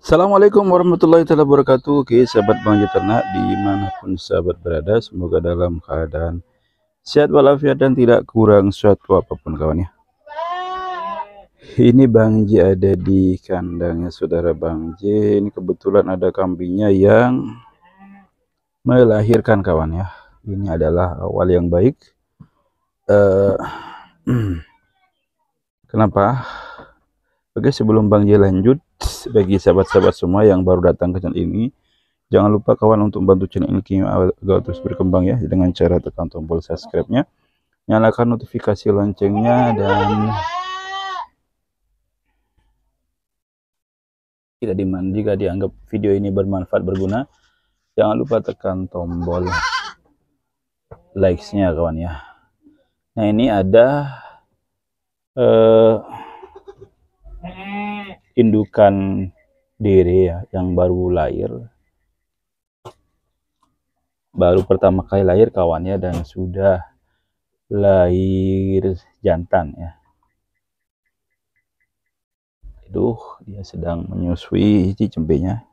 Assalamualaikum warahmatullahi wabarakatuh Oke sahabat bangja ternak dimanapun sahabat berada Semoga dalam keadaan sehat walafiat dan tidak kurang suatu apapun kawan ya Ini bangji ada di kandangnya saudara bangji. Ini kebetulan ada kambingnya yang melahirkan kawan ya Ini adalah awal yang baik uh, Kenapa? Oke sebelum bangji lanjut bagi sahabat-sahabat semua yang baru datang ke channel ini jangan lupa kawan untuk membantu channel ini agar terus berkembang ya dengan cara tekan tombol subscribe-nya nyalakan notifikasi loncengnya dan tidak diman jika dianggap video ini bermanfaat berguna jangan lupa tekan tombol likes-nya kawan ya nah ini ada eh uh, indukan diri ya yang baru lahir baru pertama kali lahir kawannya dan sudah lahir jantan ya Itu dia sedang menyusui cempenya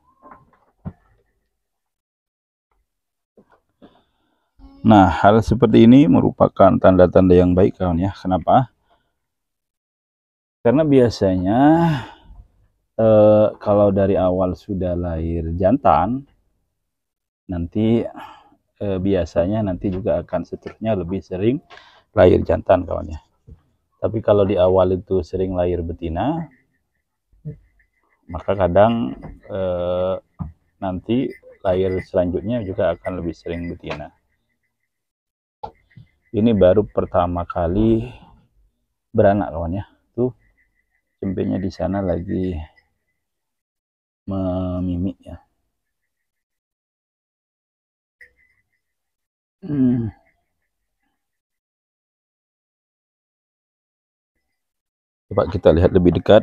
Nah, hal seperti ini merupakan tanda-tanda yang baik kawan ya. Kenapa? Karena biasanya Eh, kalau dari awal sudah lahir jantan nanti eh, biasanya nanti juga akan seterusnya lebih sering lahir jantan kawannya tapi kalau di awal itu sering lahir betina maka kadang eh, nanti lahir selanjutnya juga akan lebih sering betina ini baru pertama kali beranak kawannya. tuh cempenya di sana lagi mimik ya. Hmm. Coba kita lihat lebih dekat.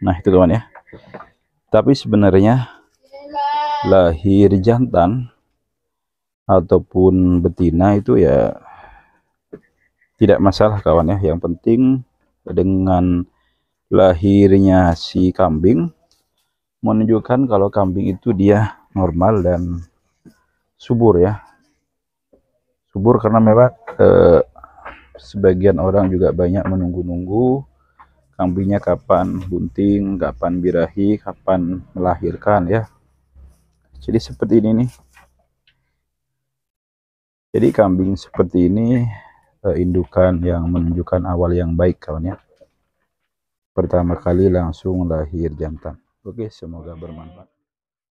Nah, itu teman ya. Tapi sebenarnya lahir jantan ataupun betina itu ya tidak masalah kawan ya. Yang penting dengan lahirnya si kambing menunjukkan kalau kambing itu dia normal dan subur ya subur karena memang eh, sebagian orang juga banyak menunggu-nunggu kambingnya kapan bunting kapan birahi kapan melahirkan ya jadi seperti ini nih jadi kambing seperti ini eh, indukan yang menunjukkan awal yang baik kawan ya pertama kali langsung lahir jantan. Oke, semoga bermanfaat.